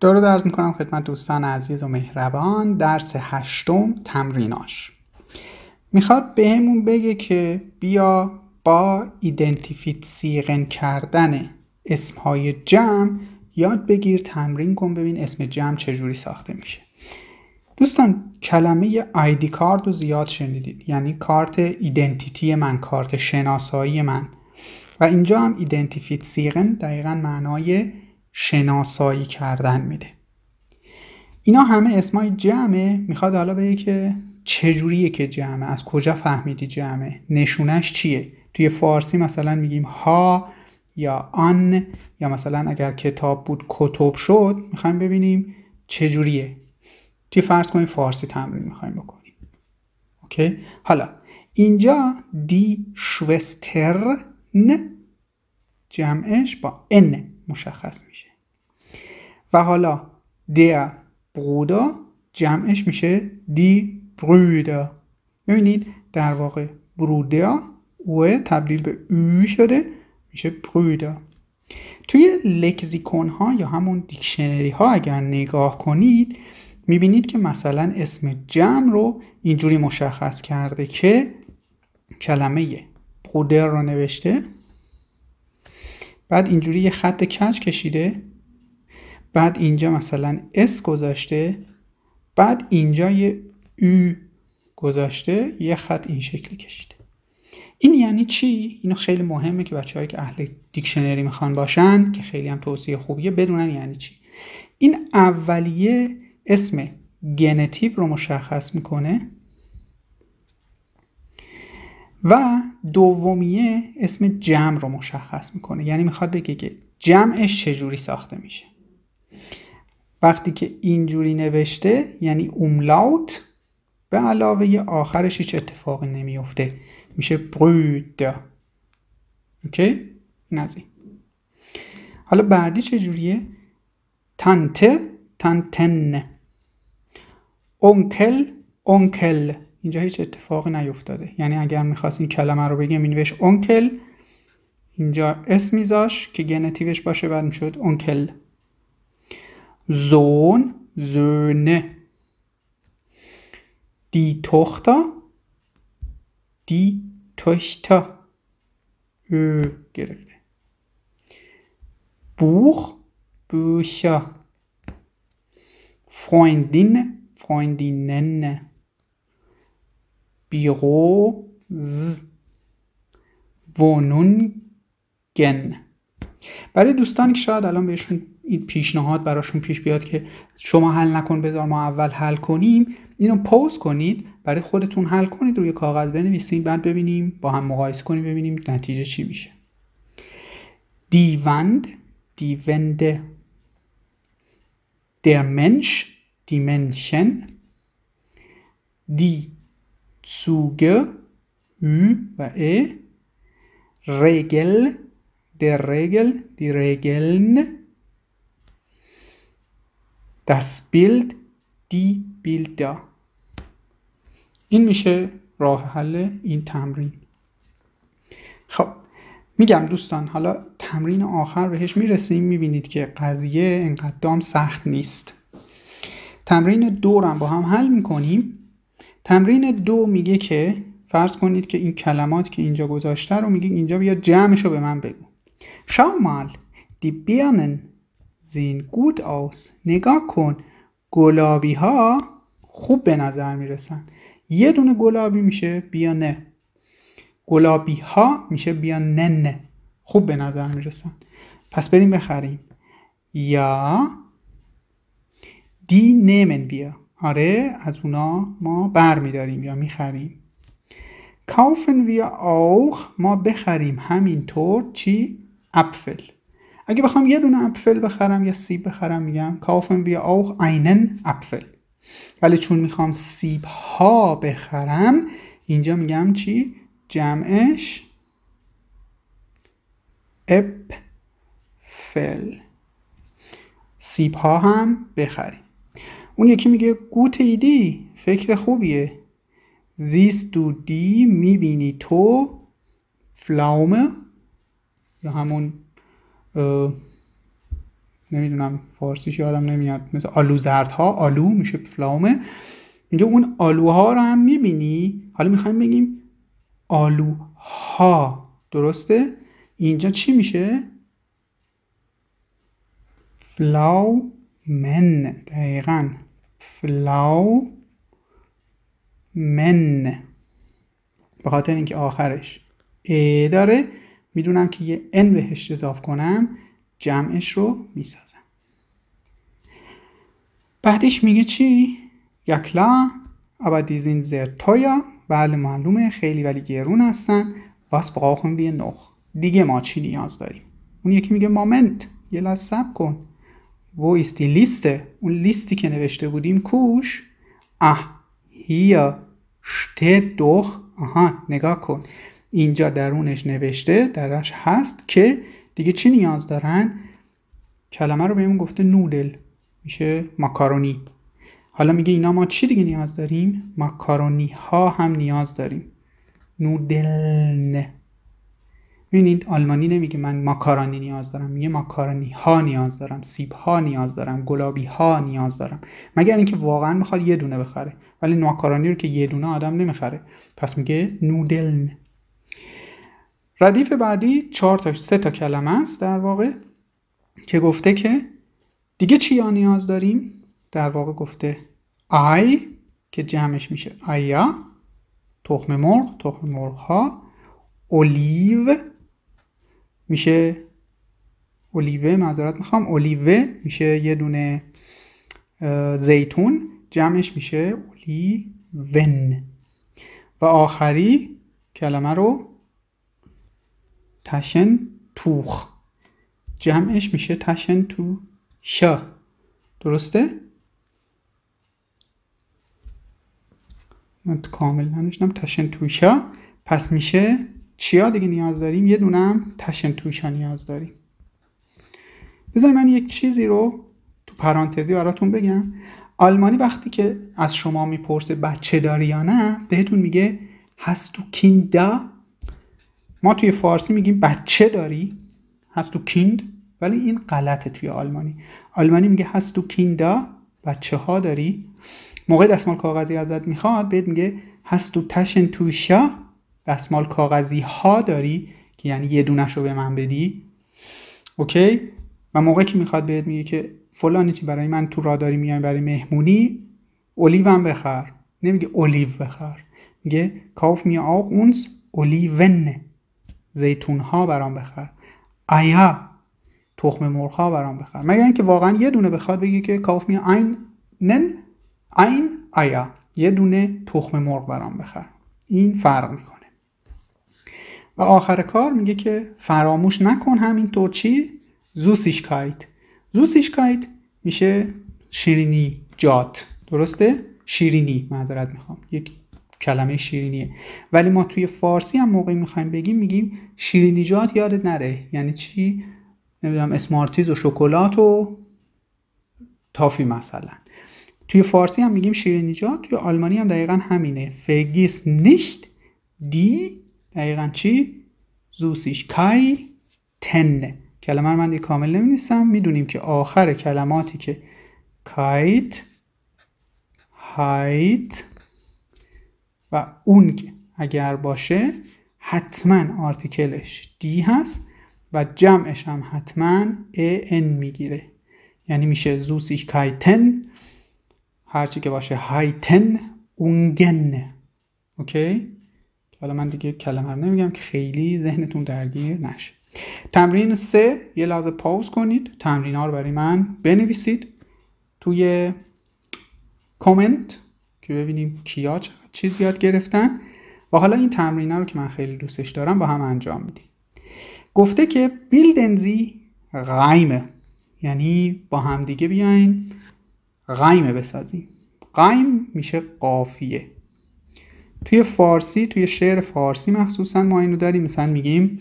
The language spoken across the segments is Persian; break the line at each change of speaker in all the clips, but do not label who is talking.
درود عرض میکنم خدمت دوستان عزیز و مهربان درس هشتم تمریناش میخواد بهمون بگه که بیا با ایدنتیفیسیقن کردن اسمهای جمع یاد بگیر تمرین کن ببین اسم جمع چجوری ساخته میشه دوستان کلمه آیدی کارد رو زیاد شنیدید یعنی کارت ایدنتیتی من کارت شناسایی من و اینجا هم ایدنتیفیسیقن دقیقا معنای شناسایی کردن میده اینا همه اسمای جمعه میخواد حالا بگه که چجوریه که جمعه از کجا فهمیدی جمعه نشونش چیه توی فارسی مثلا میگیم ها یا آن یا مثلا اگر کتاب بود کتب شد میخوایم ببینیم چجوریه توی فرض کنیم فارسی تمرین میخوایم بکنیم اوکی حالا اینجا دی شوسترن جمعش با ان مشخص میشه و حالا در برودا جمعش میشه دی برودا ببینید در واقع برودا او تبدیل به او شده میشه برودا توی لکزیکون ها یا همون دیکشنری ها اگر نگاه کنید میبینید که مثلا اسم جمع رو اینجوری مشخص کرده که کلمه برودر رو نوشته بعد اینجوری یه خط کج کشیده بعد اینجا مثلا اس گذاشته بعد اینجا یه U گذاشته یه خط این شکلی کشیده این یعنی چی؟ اینو خیلی مهمه که بچههایی که اهل دیکشنری میخوان باشن که خیلی هم توصیه خوبیه بدونن یعنی چی این اولیه اسم گنتیب رو مشخص میکنه و دومیه اسم جمع رو مشخص میکنه یعنی میخواد بگه که جمعش چجوری ساخته میشه وقتی که اینجوری نوشته یعنی اوملاوت به علاوه آخرش هیچ اتفاقی نمیفته میشه برود اوکی نزی حالا بعدی چجوریه تنته تنتن اونکل اونکل اینجا هیچ اتفاقی نیفتاده یعنی اگر میخواست این کلمه رو بگم نوش اونکل اینجا اسم میذاش که گنتیوش باشه بعد میشد اونکل Sohn, Söhne. Die Tochter, die Töchter. Ö Buch, Bücher. Freundin, Freundinnen. Büro, z. Wohnungen. برای دوستانی که شاید الان بهشون این پیشنهاد براشون پیش بیاد که شما حل نکن بذار ما اول حل کنیم اینو پوز کنید برای خودتون حل کنید روی کاغذ بنویسید بعد ببینیم با هم مقایسه کنیم ببینیم نتیجه چی میشه دیوند دیوند درمنش دیمنشن دی زوگه ü و ا رگل در رگل دی رگلن das Bild die Bilder این میشه راه حل این تمرین خب میگم دوستان حالا تمرین آخر بهش میرسیم میبینید که قضیه انقدام سخت نیست تمرین دو رو هم با هم حل میکنیم تمرین دو میگه که فرض کنید که این کلمات که اینجا گذاشته رو میگه اینجا بیا جمعش رو به من بگو شامال دی بیانن زین گود aus نگاه کن گلابی ها خوب به نظر میرسن یه دونه گلابی میشه بیا نه گلابی ها میشه بیا نه نه خوب به نظر میرسن پس بریم بخریم یا دی نمن بیا آره از اونا ما بر میداریم یا میخریم کافن ویا آخ ما بخریم همینطور چی؟ اپفل اگه بخوام یه دونه اپفل بخرم یا سیب بخرم میگم کافن وی اوخ اینن اپفل ولی چون میخوام سیب ها بخرم اینجا میگم چی جمعش اپفل سیب ها هم بخریم اون یکی میگه گوت ایدی فکر خوبیه زیست دو دی میبینی تو فلاومه یا همون نمیدونم فارسیش یادم نمیاد مثل آلو زردها آلو میشه فلامه میگه اون آلوها رو هم میبینی حالا میخوایم بگیم آلوها درسته اینجا چی میشه فلاو من دقیقا فلاو من به خاطر اینکه آخرش ا داره میدونم که یه n بهش اضاف کنم جمعش رو میسازم بعدش میگه چی؟ یکلا ابدیزین زر تویا sehr بله معلومه خیلی ولی گرون هستن واس brauchen وی نخ دیگه ما چی نیاز داریم اون یکی میگه مامنت یه لحظه سب کن و ایستی لیسته اون لیستی که نوشته بودیم کوش اه هیا شته دخ آها نگاه کن اینجا درونش نوشته درش هست که دیگه چی نیاز دارن کلمه رو بهمون گفته نودل میشه ماکارونی حالا میگه اینا ما چی دیگه نیاز داریم ماکارونی ها هم نیاز داریم نودلن ببینید آلمانی نمیگه من ماکارانی نیاز دارم میگه ماکارانی ها نیاز دارم سیب ها نیاز دارم گلابی ها نیاز دارم مگر اینکه واقعا میخواد یه دونه بخره ولی ماکارونی رو که یه دونه آدم نمیخره پس میگه نودلن ردیف بعدی چهار تا سه تا کلمه است در واقع که گفته که دیگه چی نیاز داریم در واقع گفته آی که جمعش میشه آیا تخم مرغ تخم مرغ ها اولیو میشه اولیوه معذرت میخوام اولیوه میشه یه دونه زیتون جمعش میشه اولیون و آخری کلمه رو تشن توخ جمعش میشه تشن تو شا درسته؟ من کامل تشن توشا پس میشه چیا دیگه نیاز داریم یه دونم تشن توشا نیاز داریم بذاری من یک چیزی رو تو پرانتزی براتون بگم آلمانی وقتی که از شما میپرسه بچه داری یا نه بهتون میگه هستو تو کیندا ما توی فارسی میگیم بچه داری هست تو کیند ولی این غلطه توی آلمانی آلمانی میگه هست تو کیندا بچه ها داری موقع دستمال کاغذی ازت میخواد بهت میگه هست تو تشن تویشا دستمال کاغذی ها داری که یعنی یه دونش رو به من بدی اوکی و موقعی که میخواد بهت میگه که فلانی چی برای من تو راداری داری میای برای مهمونی هم بخر نمیگه اولیو بخر میگه کاف می آق اونس زیتون ها برام بخر آیا تخم مرغ ها برام بخر مگر اینکه واقعا یه دونه بخواد بگی که کاف می این نن این آیا یه دونه تخم مرغ برام بخر این فرق میکنه و آخر کار میگه که فراموش نکن همینطور چی زوسیش کایت زوسیش کایت میشه شیرینی جات درسته شیرینی معذرت میخوام یک کلمه شیرینیه ولی ما توی فارسی هم موقعی میخوایم بگیم میگیم شیرینیجات یادت نره یعنی چی نمیدونم اسمارتیز و شکلات و تافی مثلا توی فارسی هم میگیم شیرینیجات توی آلمانی هم دقیقا همینه فگیس نیشت دی دقیقا چی زوسیش کای تنه کلمه من دیگه کامل نمیدونستم میدونیم که آخر کلماتی که کایت هایت و اون اگر باشه حتما آرتیکلش دی هست و جمعش هم حتما ان میگیره یعنی میشه زوسیش کایتن هرچی که باشه هایتن اونگن اوکی حالا من دیگه کلمه رو نمیگم که خیلی ذهنتون درگیر نشه تمرین سه یه لحظه پاوز کنید تمرین ها رو برای من بنویسید توی کامنت که ببینیم کیا چقدر چیز یاد گرفتن و حالا این تمرین رو که من خیلی دوستش دارم با هم انجام میدیم گفته که بیلدنزی غیمه یعنی با همدیگه بیاین غیمه بسازیم قایم میشه قافیه توی فارسی توی شعر فارسی مخصوصا ما اینو داریم مثلا میگیم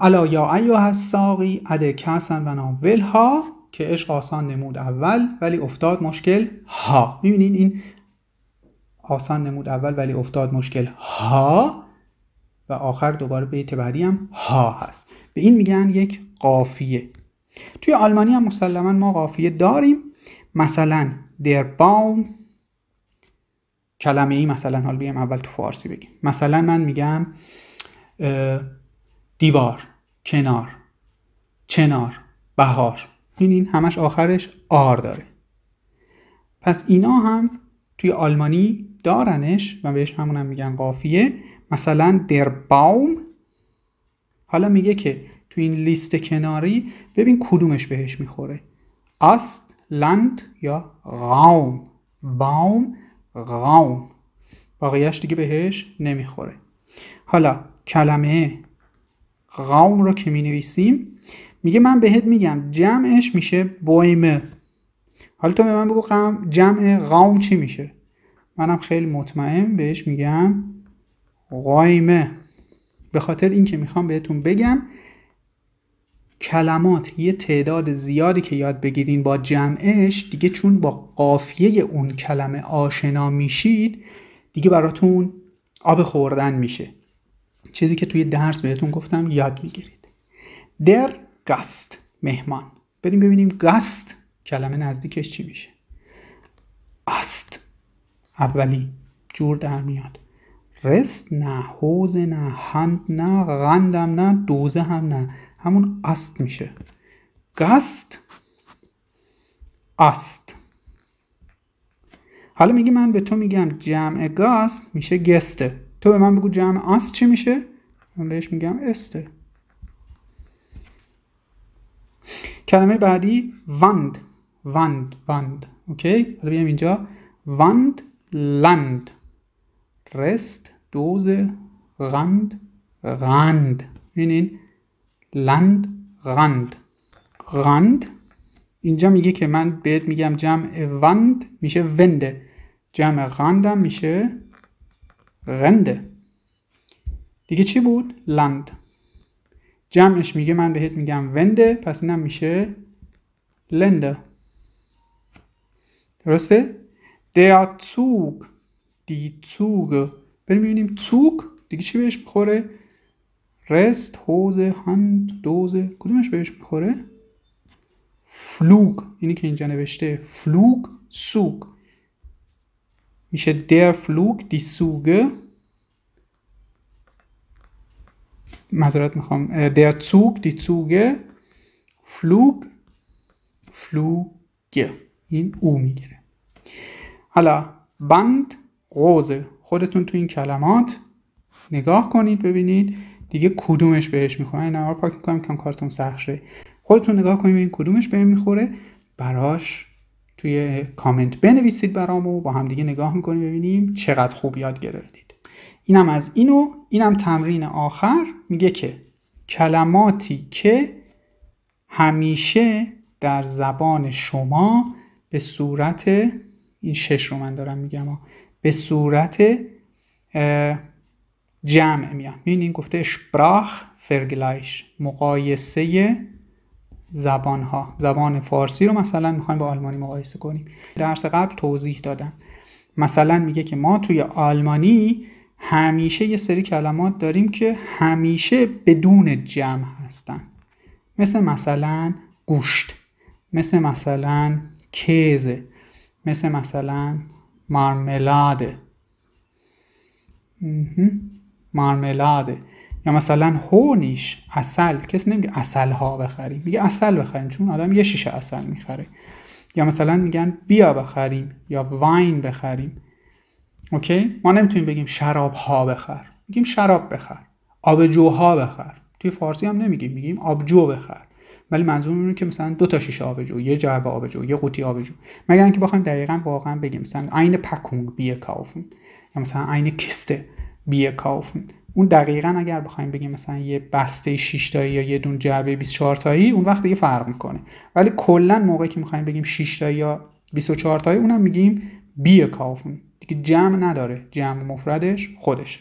الا یا ایو هست ساقی اده کسن و ناولها که عشق آسان نمود اول ولی افتاد مشکل ها میبینین این آسان نمود اول ولی افتاد مشکل ها و آخر دوباره بیت بعدی هم ها هست به این میگن یک قافیه توی آلمانی هم مسلما ما قافیه داریم مثلا در باوم کلمه ای مثلا حال بیم اول تو فارسی بگیم مثلا من میگم دیوار کنار چنار بهار این این همش آخرش آر داره پس اینا هم توی آلمانی دارنش و بهش همونم میگن قافیه مثلا در باوم حالا میگه که توی این لیست کناری ببین کدومش بهش میخوره است لند یا غاوم باوم غاوم باقیهش دیگه بهش نمیخوره حالا کلمه غاوم رو که می نویسیم میگه من بهت میگم جمعش میشه بایمه حالا تو به من بگو جمع قوم چی میشه منم خیلی مطمئن بهش میگم قایمه به خاطر اینکه میخوام بهتون بگم کلمات یه تعداد زیادی که یاد بگیرین با جمعش دیگه چون با قافیه اون کلمه آشنا میشید دیگه براتون آب خوردن میشه چیزی که توی درس بهتون گفتم یاد میگیرید در گست مهمان بریم ببینیم گست کلمه نزدیکش چی میشه است اولی جور در میاد رست نه حوز نه هند نه غندم نه دوزه هم نه همون است میشه گست است حالا میگی من به تو میگم جمع گاست میشه گسته تو به من بگو جمع است چی میشه من بهش میگم است. کلمه بعدی وند وند وند اوکی حالا بیایم اینجا وند لند رست دوز غند غند ببینین لند غند غند اینجا میگه که من بهت میگم جمع وند میشه ونده جمع غندم میشه غنده دیگه چی بود لند جمعش میگه من بهت میگم ونده پس اینم میشه لنده درسته؟ در توگ دی توگ بریم ببینیم توگ دیگه چی بهش بخوره؟ رست هوزه هند دوزه کدومش بهش بخوره؟ فلوگ اینی که اینجا نوشته فلوگ سوگ میشه در فلوگ دی سوگه معذرت میخوام در زوگ دی زوگه فلوگ فلوگه این او میگیره حالا بند غوزه خودتون تو این کلمات نگاه کنید ببینید دیگه کدومش بهش میخوره این رو پاک میکنم کم کارتون سخشه خودتون نگاه کنید ببینید کدومش بهم میخوره براش توی کامنت بنویسید برامو با هم دیگه نگاه میکنیم ببینیم چقدر خوب یاد گرفتید اینم از اینو اینم تمرین آخر میگه که کلماتی که همیشه در زبان شما به صورت این شش رو من دارم میگم به صورت جمع میان این گفته اشبراخ فرگلایش مقایسه زبان ها زبان فارسی رو مثلا میخوایم با آلمانی مقایسه کنیم درس قبل توضیح دادم مثلا میگه که ما توی آلمانی همیشه یه سری کلمات داریم که همیشه بدون جمع هستن مثل مثلا گوشت مثل مثلا کیز مثل مثلا مارملاده مارملاده یا مثلا هونیش اصل کسی نمیگه اصل ها بخریم میگه اصل بخریم چون آدم یه شیشه اصل میخره یا مثلا میگن بیا بخریم یا واین بخریم اوکی ما نمیتونیم بگیم شراب ها بخر میگیم شراب بخر ها بخر توی فارسی هم نمیگیم میگیم آبجو بخر ولی منظور اینه که مثلا دو تا شیشه آبجو یه جعبه آبجو یه قوطی آبجو مگر اینکه بخوایم دقیقا واقعا بگیم مثلا عین پکونگ بی کافون یا مثلا عین کیسته بی کافون اون دقیقا اگر بخوایم بگیم مثلا یه بسته 6 تایی یا یه دون جعبه 24 تایی اون وقت دیگه فرق میکنه ولی کلا موقعی که میخوایم بگیم 6 تایی یا 24 تایی اونم میگیم بی کافون که جمع نداره جمع مفردش خودش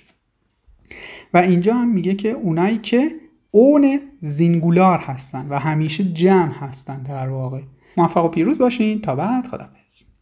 و اینجا هم میگه که اونایی که اون زینگولار هستن و همیشه جمع هستن در واقع موفق و پیروز باشین تا بعد خدافظ